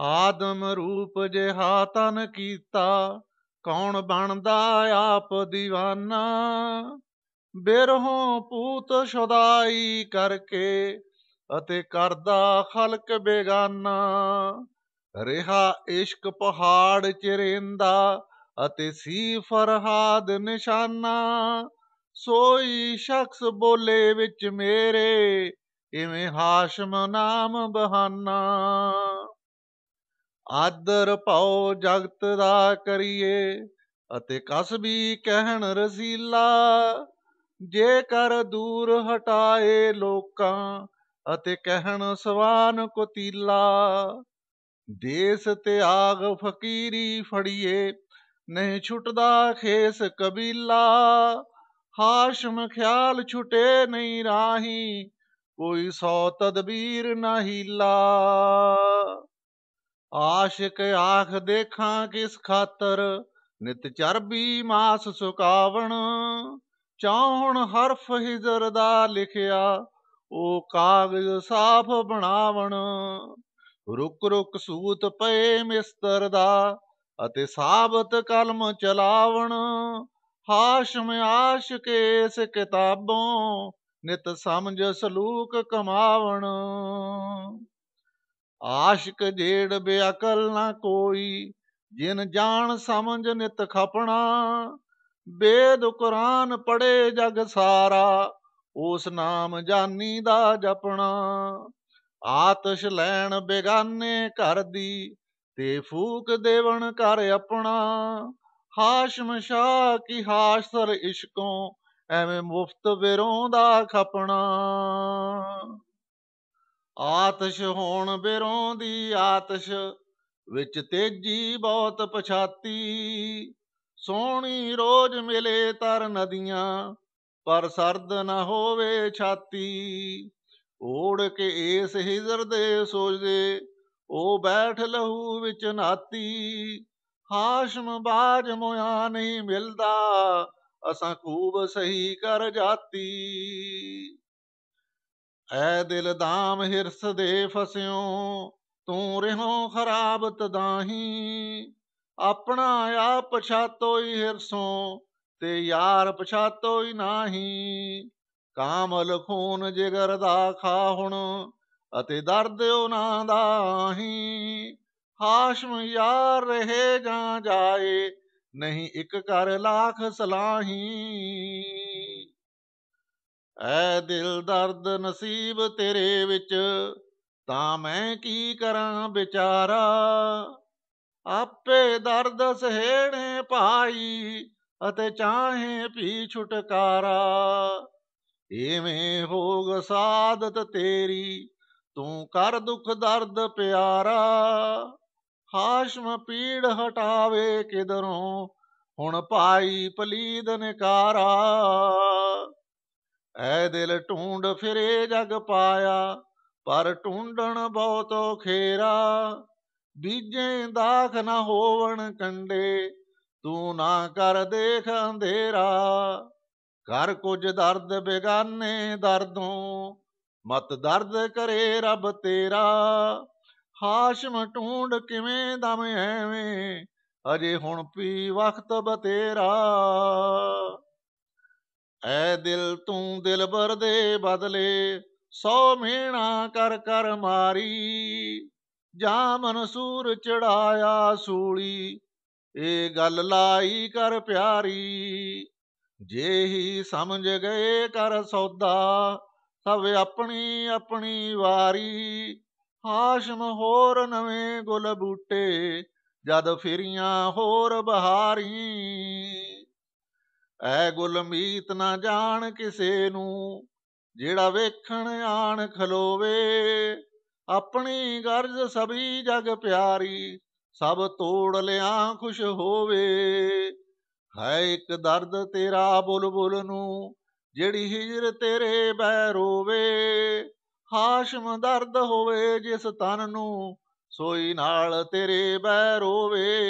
ਆਦਮ ਰੂਪ ਜਿਹਾ ਤਨ ਕੀਤਾ ਕੌਣ ਬਣਦਾ ਆਪ دیਵਾਨਾ ਬਿਰਹੋਂ ਪੂਤ ਸ਼ੁਦਾਈ ਕਰਕੇ ਅਤੇ ਕਰਦਾ ਖਲਕ ਬੇਗਾਨਾ ਰਿਹਾ ਇਸ਼ਕ ਪਹਾੜ ਚਿਰੇਂਦਾ ਅਤੇ ਸੀ ਫਰਹਾਦ ਨਿਸ਼ਾਨਾ ਸੋਈ ਸ਼ਖਸ ਬੋਲੇ ਵਿੱਚ ਮੇਰੇ ਇਵੇਂ ਹਾਸ਼ਮ ਨਾਮ ਬਹਾਨਾ ਆਦਰ ਪਾਉ ਜਗਤ ਦਾ ਕਰੀਏ ਅਤੇ ਕਸਬੀ ਕਹਿਣ ਰਸੀਲਾ ਕਰ ਦੂਰ ਹਟਾਏ ਲੋਕਾਂ ਅਤੇ ਕਹਿਣ ਸਵਾਨ ਕੋਤੀਲਾ ਦੇਸ ਤਿਆਗ ਫਕੀਰੀ ਫੜੀਏ ਨਹੀਂ ਛੁੱਟਦਾ ਖੇਸ ਕਬੀਲਾ ਹਾਸ਼ਮ ਖਿਆਲ ਛੁਟੇ ਨਹੀਂ ਰਾਹੀ ਕੋਈ ਸੌ ਤਦਬੀਰ ਨਹੀਂ ਲਾ ਆਸ਼ਿਕ ਆਖ ਦੇਖਾਂ ਕਿਸ ਖਾਤਰ ਨਿਤ ਚਰਬੀ ਮਾਸ ਸੁਕਾਵਣ ਚਾਹਣ ਹਰਫ ਹਿਜਰ ਦਾ ਲਿਖਿਆ ਉਹ ਕਾਗਜ਼ ਸਾਫ ਬਣਾਵਣ ਰੁਕ ਰੁਕ ਸੂਤ ਪਏ ਮਿਸਤਰ ਦਾ ਅਤੇ ਸਾਬਤ ਕਲਮ ਚਲਾਵਣ ਹਾਸ਼ਮ ਆਸ਼ਿਕ ਇਸ ਕਿਤਾਬੋਂ ਨਿਤ ਸਮਝ ਸਲੂਕ ਕਮਾਵਣ ਆਸ਼ਿਕ ਜੇੜ ਬੇਅਕਲ ਨਾ ਕੋਈ ਜਿਨ ਜਾਣ ਸਮਝ ਨਿਤ ਖਪਣਾ ਬੇਦ ਕੁਰਾਨ ਪੜੇ ਜਗ ਸਾਰਾ ਉਸ ਨਾਮ ਜਾਨੀ ਦਾ ਜਪਣਾ ਆਤਸ਼ ਲੈਣ ਬੇਗਾਨੇ ਘਰ ਦੀ ਤੇ ਫੂਕ ਦੇਵਣ ਕਰ ਆਪਣਾ ਹਾਸ਼ਮ ਸ਼ਾ ਕੀ ਹਾਸਰ ਇਸ਼ਕੋਂ ਐਵੇਂ ਮੁਫਤ ਵਿਰੋਂ ਦਾ ਖਪਣਾ ਆਤਸ਼ ਹੋਣ ਬਿਰੋਂ ਦੀ ਆਤਸ਼ ਵਿੱਚ ਤੇਜੀ ਬਹੁਤ ਪਛਾਤੀ ਸੋਹਣੀ ਰੋਜ਼ ਮਿਲੇ ਤਰ ਨਦੀਆਂ ਪਰ ਸਰਦ ਨਾ ਹੋਵੇ ਛਾਤੀ ਓੜ ਕੇ ਇਸ ਹਿਜ਼ਰ ਦੇ ਸੋਜਦੇ ਉਹ ਬੈਠ ਲਹੂ ਵਿੱਚ ਨਾਤੀ ਹਾਸ਼ਮ ਬਾਜ ਮੋਆ ਨਹੀਂ ਮਿਲਦਾ ਅਸਾਂ ਖੂਬ ਸਹੀ ਕਰ ਜਾਤੀ ਐ ਦਿਲ ਦਾਮ ਹਿਰਸ ਦੇ ਫਸਿਓ ਤੂੰ ਰਹਿਣੋ ਖਰਾਬ ਤਦਾਹੀ ਆਪਣਾ ਆ ਪਛਾਤੋਈ ਹਿਰਸੋਂ ਤੇ ਯਾਰ ਪਛਾਤੋਈ ਨਾਹੀ ਕਾਮਲ ਖੂਨ ਜਿਗਰ ਦਾ ਖਾ ਹੁਣ ਅਤੇ ਦਰਦ ਉਹਨਾਂ ਦਾ ਦਾਹੀ ਹਾਸ਼ਮ ਯਾਰ ਰਹੇ ਜਾਂ ਜਾਏ ਨਹੀਂ ਇੱਕ ਕਰ ਲੱਖ ਸਲਾਹੀ ਐ ਦਿਲ ਦਰਦ ਨਸੀਬ ਤੇਰੇ ਵਿੱਚ ਤਾਂ ਮੈਂ ਕੀ ਕਰਾਂ ਵਿਚਾਰਾ ਆਪੇ ਦਰਦ ਸਹੇੜੇ ਭਾਈ ਅਤੇ ਚਾਹੇ ਵੀ ਛੁਟਕਾਰਾ ਏਵੇਂ ਹੋਗ ਸਾਦਤ ਤੇਰੀ ਤੂੰ ਕਰ ਦੁੱਖ ਦਰਦ ਪਿਆਰਾ ਹਾਸ਼ਮ ਪੀੜ ਹਟਾਵੇ ਕਿਦਰੋਂ ਹੁਣ ਪਾਈ ਪਲੀਦ ਨਿਕਾਰਾ ਐ ਦਿਲ ਢੂੰਡ ਫਿਰੇ ਜਗ ਪਾਇਆ ਪਰ ਢੂੰਡਣ ਬਹੁਤ ਖੇਰਾ ਬੀਜੇ ਦਾਖ ਨਾ ਹੋਵਣ ਕੰਡੇ ਤੂੰ ਨਾ ਕਰ ਦੇਖ ਅੰਧੇਰਾ ਕਰ ਕੁਝ ਦਰਦ ਬੇਗਾਨੇ ਦਰਦੋਂ ਮਤ ਦਰਦ ਕਰੇ ਰੱਬ ਤੇਰਾ ਹਾਸ਼ਮ ਟੂੰਡ ਕਿਵੇਂ ਦਮ ਐਵੇਂ ਅਜੇ ਹੁਣ ਪੀ ਵਖਤ ਬਤੇਰਾ ਐ ਦਿਲ ਤੂੰ ਦਿਲਬਰ ਦੇ ਬਦਲੇ ਸੋ ਮੀਣਾ ਕਰ ਕਰ ਮਾਰੀ ਜਾ ਮਨਸੂਰ ਚੜਾਇਆ ਸੂਲੀ ਇਹ ਗੱਲ ਲਾਈ ਕਰ ਪਿਆਰੀ ਜੇ ਹੀ ਸਮਝ ਗਏ ਕਰ ਸੌਦਾ ਸਭ ਆਪਣੀ ਆਪਣੀ ਵਾਰੀ ਹਾਸ਼ਮ ਹੋਰ ਨਵੇਂ ਗੁਲ ਬੂਟੇ ਜਦ ਫਿਰੀਆਂ ਹੋਰ ਬਹਾਰੀ ਐ ਗੁਲ ਮੀਤ ਨਾ ਜਾਣ ਕਿਸੇ ਨੂੰ ਜਿਹੜਾ ਵੇਖਣ ਆਣ ਖਲੋਵੇ ਆਪਣੀ ਗਰਜ ਸਭੀ ਜਗ ਪਿਆਰੀ ਸਭ ਤੋੜ ਲਿਆ ਖੁਸ਼ ਹੋਵੇ ਹੈ ਇੱਕ ਦਰਦ ਤੇਰਾ ਬੁਲਬੁਲ ਨੂੰ ਜਿਹੜੀ ਹਿਜਰ ਤੇਰੇ ਬੈ ਰੋਵੇ ਹਾਸ਼ਮ ਦਰਦ ਹੋਵੇ ਜਿਸ ਤਨ ਨੂੰ ਸੋਈ ਨਾਲ ਤੇਰੇ ਬੈ ਰੋਵੇ